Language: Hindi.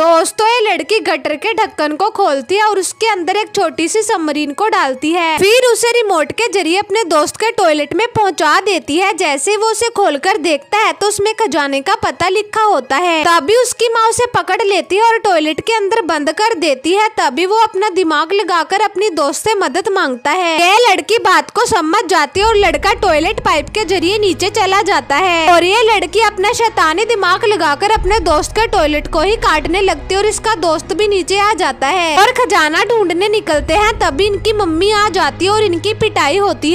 दोस्तों ये लड़की गटर के ढक्कन को खोलती है और उसके अंदर एक छोटी सी सबमरीन को डालती है फिर उसे रिमोट के जरिए अपने दोस्त के टॉयलेट में पहुंचा देती है जैसे वो उसे खोलकर देखता है तो उसमें खजाने का पता लिखा होता है तभी उसकी माँ उसे पकड़ लेती है और टॉयलेट के अंदर बंद कर देती है तभी वो अपना दिमाग लगाकर अपनी दोस्त से मदद मांगता है यह लड़की बात को समझ जाती है और लड़का टॉयलेट पाइप के जरिए नीचे चला जाता है और ये लड़की अपना शैतानी दिमाग कर अपने दोस्त के टॉयलेट को ही काटने लगती है और इसका दोस्त भी नीचे आ जाता है और खजाना ढूंढने निकलते हैं तभी इनकी मम्मी आ जाती है और इनकी पिटाई होती है